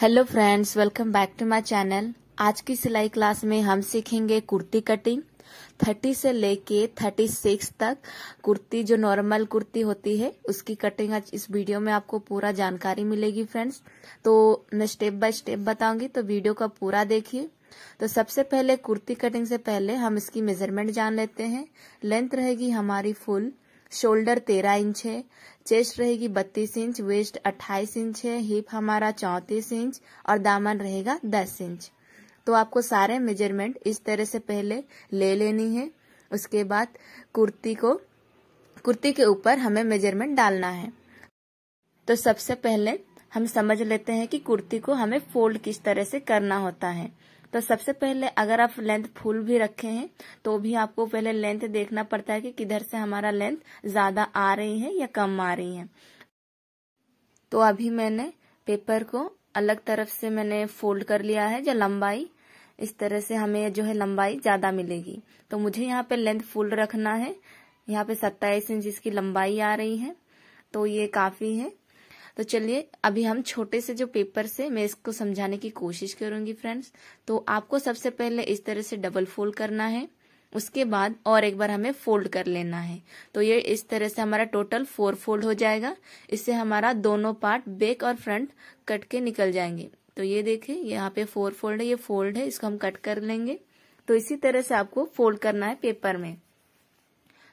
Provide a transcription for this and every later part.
hello friends welcome back to my channel आज की सिलाई क्लास में हम सीखेंगे कुर्ती कटिंग 30 से लेके 36 तक कुर्ती जो नॉर्मल कुर्ती होती है उसकी कटिंग आज इस वीडियो में आपको पूरा जानकारी मिलेगी फ्रेंड्स तो मैं स्टेप बाय स्टेप बताऊंगी तो वीडियो का पूरा देखिए तो सबसे पहले कुर्ती कटिंग से पहले हम इसकी मेजरमेंट जान लेते हैं लेंथ रहेगी हमारी फुल शोल्डर तेरह इंच है चेस्ट रहेगी बत्तीस इंच वेस्ट अट्ठाईस इंच है हिप हमारा चौंतीस इंच और दामन रहेगा दस इंच तो आपको सारे मेजरमेंट इस तरह से पहले ले लेनी है उसके बाद कुर्ती को कुर्ती के ऊपर हमें मेजरमेंट डालना है तो सबसे पहले हम समझ लेते हैं कि कुर्ती को हमें फोल्ड किस तरह से करना होता है तो सबसे पहले अगर आप लेंथ फुल भी रखे हैं तो भी आपको पहले लेंथ देखना पड़ता है कि किधर से हमारा लेंथ ज्यादा आ रही है या कम आ रही है तो अभी मैंने पेपर को अलग तरफ से मैंने फोल्ड कर लिया है जो लंबाई इस तरह से हमें जो है लंबाई ज्यादा मिलेगी तो मुझे यहाँ पे लेंथ फुल रखना है यहाँ पे सत्ताईस इंच इसकी लंबाई आ रही है तो ये काफी है तो चलिए अभी हम छोटे से जो पेपर से मैं इसको समझाने की कोशिश करूंगी फ्रेंड्स तो आपको सबसे पहले इस तरह से डबल फोल्ड करना है उसके बाद और एक बार हमें फोल्ड कर लेना है तो ये इस तरह से हमारा टोटल फोर फोल्ड हो जाएगा इससे हमारा दोनों पार्ट बैक और फ्रंट कट के निकल जाएंगे तो ये देखे यहाँ पे फोर फोल्ड है ये फोल्ड है इसको हम कट कर लेंगे तो इसी तरह से आपको फोल्ड करना है पेपर में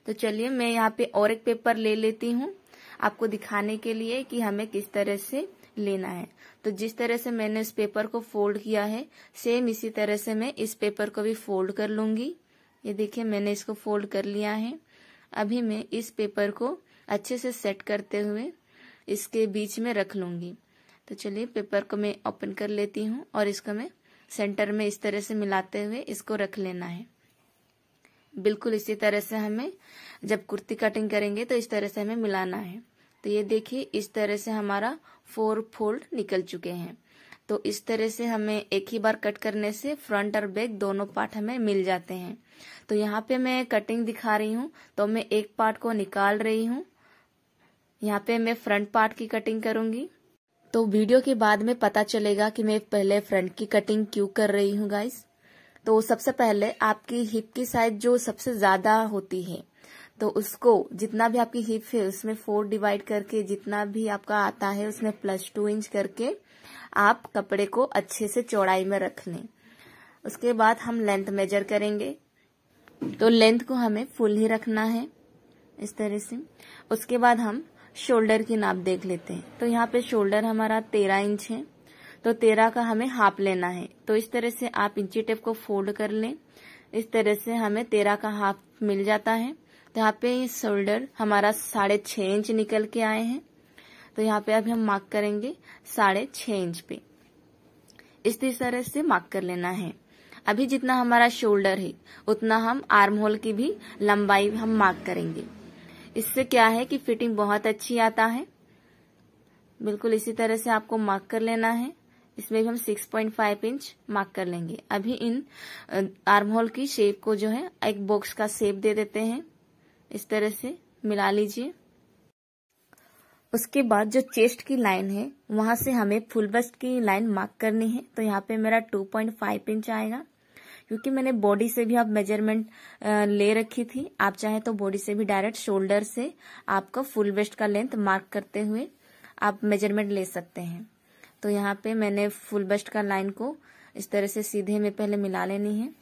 तो चलिए मैं यहाँ पे और एक पेपर ले लेती हूँ आपको दिखाने के लिए कि हमें किस तरह से लेना है तो जिस तरह से मैंने इस पेपर को फोल्ड किया है सेम इसी तरह से मैं इस पेपर को भी फोल्ड कर लूंगी ये देखिए मैंने इसको फोल्ड कर लिया है अभी मैं इस पेपर को अच्छे से सेट करते हुए इसके बीच में रख लूंगी तो चलिए पेपर को मैं ओपन कर लेती हूँ और इसको मैं सेंटर में इस तरह से मिलाते हुए इसको रख लेना है बिल्कुल इसी तरह से हमें जब कुर्ती कटिंग करेंगे तो इस तरह से हमें मिलाना है तो ये देखिए इस तरह से हमारा फोर फोल्ड निकल चुके हैं तो इस तरह से हमें एक ही बार कट करने से फ्रंट और बैक दोनों पार्ट हमें मिल जाते हैं तो यहाँ पे मैं कटिंग दिखा रही हूँ तो मैं एक पार्ट को निकाल रही हूँ यहाँ पे मैं फ्रंट पार्ट की कटिंग करूंगी तो वीडियो के बाद में पता चलेगा कि मैं पहले फ्रंट की कटिंग क्यों कर रही हूँ गाइस तो सबसे पहले आपकी हिप की साइज जो सबसे ज्यादा होती है तो उसको जितना भी आपकी हिप है उसमें फोर डिवाइड करके जितना भी आपका आता है उसमें प्लस टू इंच करके आप कपड़े को अच्छे से चौड़ाई में रख लें उसके बाद हम लेंथ मेजर करेंगे तो लेंथ को हमें फुल ही रखना है इस तरह से उसके बाद हम शोल्डर की नाप देख लेते हैं तो यहाँ पे शोल्डर हमारा तेरह इंच है तो तेरह का हमें हाफ लेना है तो इस तरह से आप इंची टेप को फोल्ड कर लें इस तरह से हमें तेरह का हाफ मिल जाता है तो यहाँ पे शोल्डर हमारा साढ़े छः इंच निकल के आए हैं तो यहाँ पे अभी हम मार्क करेंगे साढ़े छः इंच पे इस तरह से मार्क कर लेना है अभी जितना हमारा शोल्डर है उतना हम आर्म होल की भी लंबाई हम मार्क करेंगे इससे क्या है कि फिटिंग बहुत अच्छी आता है बिल्कुल इसी तरह से आपको मार्क कर लेना है इसमें भी हम 6.5 इंच मार्क कर लेंगे अभी इन आर्म होल की शेप को जो है एक बॉक्स का शेप दे देते हैं इस तरह से मिला लीजिए उसके बाद जो चेस्ट की लाइन है वहां से हमें फुल बस्ट की लाइन मार्क करनी है तो यहाँ पे मेरा 2.5 इंच आएगा क्योंकि मैंने बॉडी से भी आप मेजरमेंट ले रखी थी आप चाहे तो बॉडी से भी डायरेक्ट शोल्डर से आपका फुल बेस्ट का लेंथ मार्क करते हुए आप मेजरमेंट ले सकते हैं तो यहाँ पे मैंने फुल बेस्ट का लाइन को इस तरह से सीधे में पहले मिला लेनी है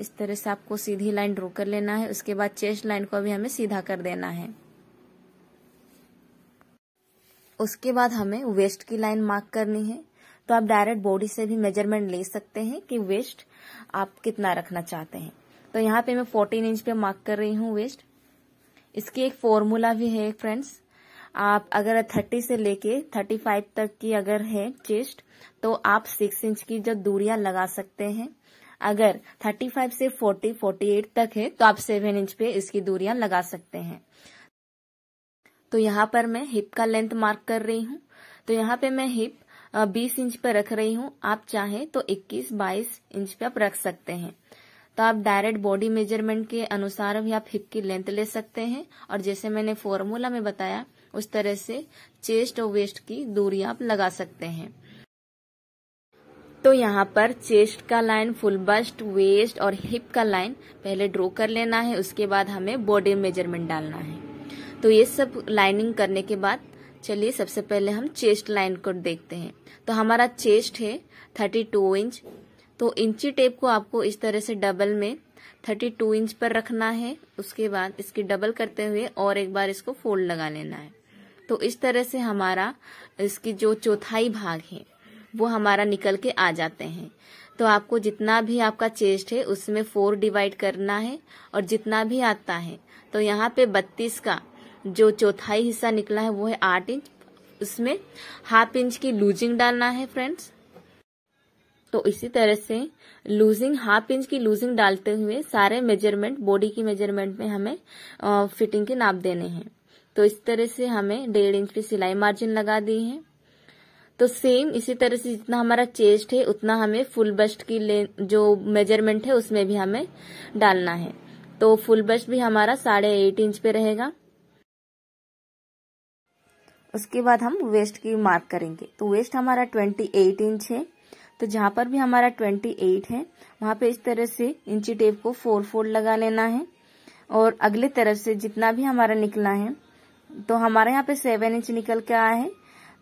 इस तरह से आपको सीधी लाइन ड्रॉ कर लेना है उसके बाद चेस्ट लाइन को भी हमें सीधा कर देना है उसके बाद हमें वेस्ट की लाइन मार्क करनी है तो आप डायरेक्ट बॉडी से भी मेजरमेंट ले सकते हैं कि वेस्ट आप कितना रखना चाहते हैं तो यहाँ पे मैं 14 इंच पे मार्क कर रही हूँ वेस्ट इसकी एक फॉर्मूला भी है फ्रेंड्स आप अगर 30 से लेके 35 तक की अगर है चेस्ट तो आप 6 इंच की जो दूरियां लगा सकते हैं अगर 35 से 40, 48 तक है तो आप 7 इंच पे इसकी दूरियां लगा सकते हैं तो यहाँ पर मैं हिप का लेंथ मार्क कर रही हूँ तो यहाँ पे मैं हिप 20 इंच पे रख रही हूँ आप चाहे तो 21, 22 इंच पे आप रख सकते हैं तो आप डायरेक्ट बॉडी मेजरमेंट के अनुसार भी आप हिप की लेंथ ले सकते हैं और जैसे मैंने फॉर्मूला में बताया उस तरह से चेस्ट और वेस्ट की दूरी आप लगा सकते हैं तो यहाँ पर चेस्ट का लाइन फुल बस्ट वेस्ट और हिप का लाइन पहले ड्रॉ कर लेना है उसके बाद हमें बॉडी मेजरमेंट डालना है तो ये सब लाइनिंग करने के बाद चलिए सबसे पहले हम चेस्ट लाइन को देखते हैं तो हमारा चेस्ट है थर्टी टू इंच तो इंची टेप को आपको इस तरह से डबल में थर्टी टू इंच पर रखना है उसके बाद इसकी डबल करते हुए और एक बार इसको फोल्ड लगा लेना है तो इस तरह से हमारा इसकी जो चौथाई भाग है वो हमारा निकल के आ जाते हैं तो आपको जितना भी आपका चेस्ट है उसमें फोर डिवाइड करना है और जितना भी आता है तो यहाँ पे बत्तीस का जो चौथाई हिस्सा निकला है वो है आठ इंच उसमें हाफ इंच की लूजिंग डालना है फ्रेंड्स तो इसी तरह से लूजिंग हाफ इंच की लूजिंग डालते हुए सारे मेजरमेंट बॉडी की मेजरमेंट में हमें फिटिंग के नाप देने हैं तो इस तरह से हमें डेढ़ इंच की सिलाई मार्जिन लगा दी है तो सेम इसी तरह से जितना हमारा चेस्ट है उतना हमें फुल बस्ट की जो मेजरमेंट है उसमें भी हमें डालना है तो फुल बस्ट भी हमारा साढ़े एट इंच पे रहेगा उसके बाद हम वेस्ट की मार्क करेंगे तो वेस्ट हमारा ट्वेंटी एट इंच है तो जहां पर भी हमारा ट्वेंटी एट है वहां पे इस तरह से इंची टेप को फोर फोल्ड लगा लेना है और अगले तरफ से जितना भी हमारा निकला है तो हमारे यहाँ पे सेवन इंच निकल के आया है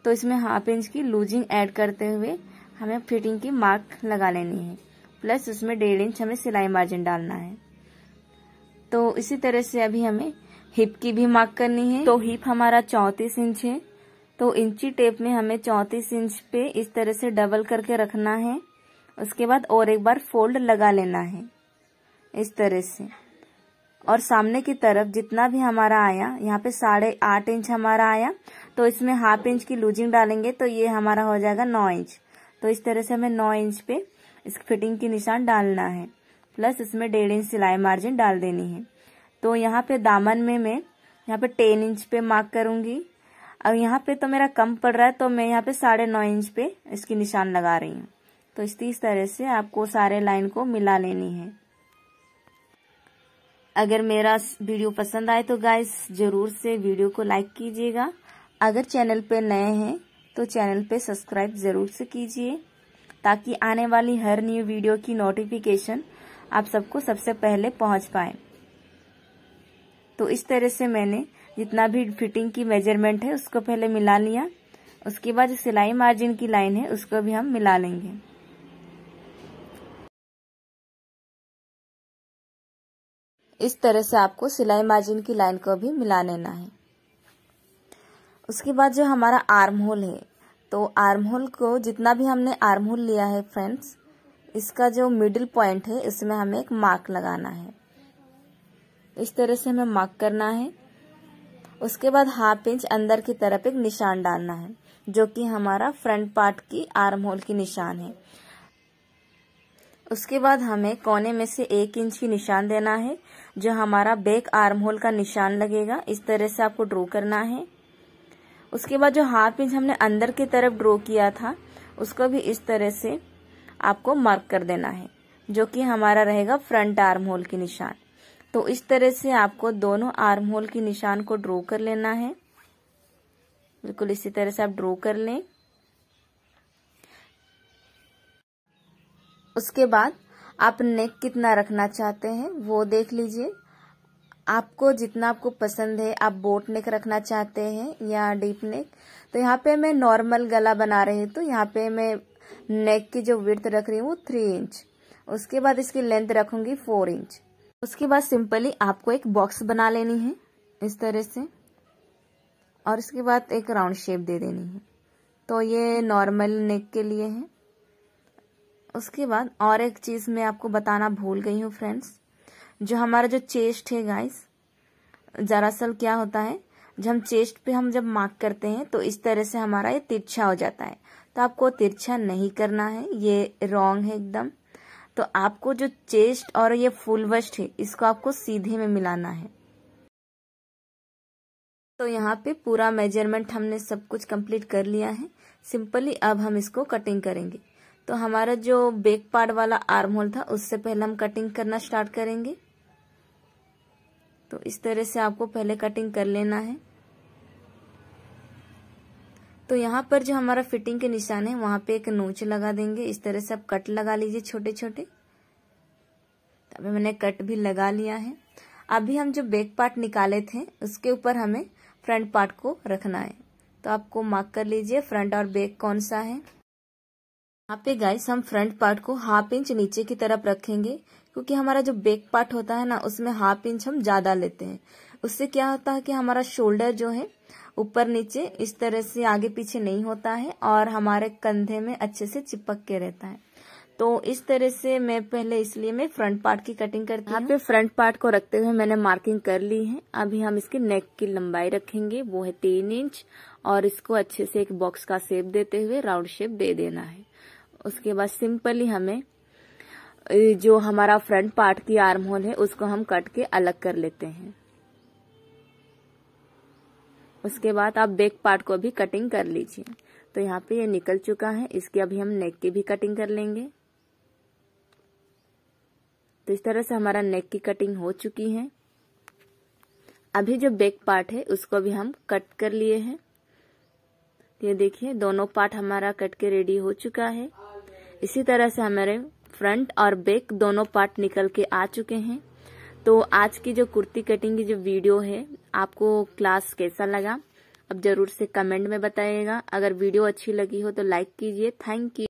तो इसमें हाफ इंच की लूजिंग ऐड करते हुए हमें फिटिंग की मार्क लगा लेनी है प्लस उसमें डेढ़ इंच हमें सिलाई मार्जिन डालना है तो इसी तरह से अभी हमें हिप की भी मार्क करनी है तो हिप हमारा चौंतीस इंच है तो इंची टेप में हमें चौंतीस इंच पे इस तरह से डबल करके रखना है उसके बाद और एक बार फोल्ड लगा लेना है इस तरह से और सामने की तरफ जितना भी हमारा आया यहाँ पे साढ़े आठ इंच हमारा आया तो इसमें हाफ इंच की लूजिंग डालेंगे तो ये हमारा हो जाएगा नौ इंच तो इस तरह से हमें नौ इंच पे इस फिटिंग की निशान डालना है प्लस इसमें डेढ़ इंच सिलाई मार्जिन डाल देनी है तो यहाँ पे दामन में मैं यहाँ पे टेन इंच पे मार्क करूंगी और यहाँ पे तो मेरा कम पड़ रहा है तो मैं यहाँ पे साढ़े नौ इंच पे इसकी निशान लगा रही हूँ तो इस इस तरह से आपको सारे लाइन को मिला लेनी है अगर मेरा वीडियो पसंद आए तो गाइस जरूर से वीडियो को लाइक कीजिएगा अगर चैनल पे नए हैं तो चैनल पे सब्सक्राइब ज़रूर से कीजिए ताकि आने वाली हर न्यू वीडियो की नोटिफिकेशन आप सबको सबसे पहले पहुंच पाए तो इस तरह से मैंने जितना भी फिटिंग की मेजरमेंट है उसको पहले मिला लिया उसके बाद जो सिलाई मार्जिन की लाइन है उसको भी हम मिला लेंगे इस तरह से आपको सिलाई मार्जिन की लाइन को भी मिला लेना है उसके बाद जो हमारा आर्म होल है तो आर्म होल को जितना भी हमने आर्म होल लिया है फ्रेंड्स इसका जो मिडिल पॉइंट है इसमें हमें एक मार्क लगाना है इस तरह से हमें मार्क करना है उसके बाद हाफ इंच अंदर की तरफ एक निशान डालना है जो कि हमारा फ्रंट पार्ट की आर्म होल की निशान है उसके बाद हमें कोने में से एक इंच की निशान देना है जो हमारा बैक आर्म होल का निशान लगेगा इस तरह से आपको ड्रॉ करना है उसके बाद जो हाफ इंच हमने अंदर की तरफ ड्रॉ किया था उसको भी इस तरह से आपको मार्क कर देना है जो कि हमारा रहेगा फ्रंट आर्म होल की निशान तो इस तरह से आपको दोनों आर्म होल के निशान को ड्रॉ कर लेना है बिल्कुल इसी तरह से आप ड्रॉ कर लें उसके बाद आप नेक कितना रखना चाहते हैं वो देख लीजिए आपको जितना आपको पसंद है आप बोट नेक रखना चाहते हैं या डीप नेक तो यहाँ पे मैं नॉर्मल गला बना रही हूँ तो यहाँ पे मैं नेक की जो विर्थ रख रही हूँ वो थ्री इंच उसके बाद इसकी लेंथ रखूंगी फोर इंच उसके बाद सिंपली आपको एक बॉक्स बना लेनी है इस तरह से और इसके बाद एक राउंड शेप दे देनी है तो ये नॉर्मल नेक के लिए है उसके बाद और एक चीज़ मैं आपको बताना भूल गई हूँ फ्रेंड्स जो हमारा जो चेस्ट है गाइस दरअसल क्या होता है जब हम चेस्ट पे हम जब मार्क करते हैं तो इस तरह से हमारा ये तिरछा हो जाता है तो आपको तिरछा नहीं करना है ये रॉन्ग है एकदम तो आपको जो चेस्ट और ये फुल वस्ट है इसको आपको सीधे में मिलाना है तो यहाँ पे पूरा मेजरमेंट हमने सब कुछ कंप्लीट कर लिया है सिंपली अब हम इसको कटिंग करेंगे तो हमारा जो बेक पार्ट वाला आर्म होल था उससे पहले हम कटिंग करना स्टार्ट करेंगे तो इस तरह से आपको पहले कटिंग कर लेना है तो यहाँ पर जो हमारा फिटिंग के निशान है वहां पे एक नोच लगा देंगे इस तरह से आप कट लगा लीजिए छोटे छोटे अभी मैंने कट भी लगा लिया है अभी हम जो बैक पार्ट निकाले थे उसके ऊपर हमें फ्रंट पार्ट को रखना है तो आपको मार्क कर लीजिए फ्रंट और बैक कौन सा है यहाँ पे गाइस हम फ्रंट पार्ट को हाफ इंच नीचे की तरफ रखेंगे क्योंकि हमारा जो बेक पार्ट होता है ना उसमें हाफ इंच हम ज्यादा लेते हैं उससे क्या होता है कि हमारा शोल्डर जो है ऊपर नीचे इस तरह से आगे पीछे नहीं होता है और हमारे कंधे में अच्छे से चिपक के रहता है तो इस तरह से मैं पहले इसलिए मैं फ्रंट पार्ट की कटिंग करती हूँ यहाँ पे फ्रंट पार्ट को रखते हुए मैंने मार्किंग कर ली है अभी हम इसकी नेक की लंबाई रखेंगे वो है तीन इंच और इसको अच्छे से एक बॉक्स का शेप देते हुए राउंड शेप दे देना है उसके बाद सिंपली हमें जो हमारा फ्रंट पार्ट की आर्म होल है उसको हम कट के अलग कर लेते हैं उसके बाद आप बैक पार्ट को भी कटिंग कर लीजिए तो यहाँ पे ये निकल चुका है इसकी अभी हम नेक की भी कटिंग कर लेंगे तो इस तरह से हमारा नेक की कटिंग हो चुकी है अभी जो बैक पार्ट है उसको भी हम कट कर लिए हैं ये देखिए दोनों पार्ट हमारा कट के रेडी हो चुका है इसी तरह से हमारे फ्रंट और बैक दोनों पार्ट निकल के आ चुके हैं तो आज की जो कुर्ती कटिंग की जो वीडियो है आपको क्लास कैसा लगा अब जरूर से कमेंट में बताइएगा अगर वीडियो अच्छी लगी हो तो लाइक कीजिए थैंक यू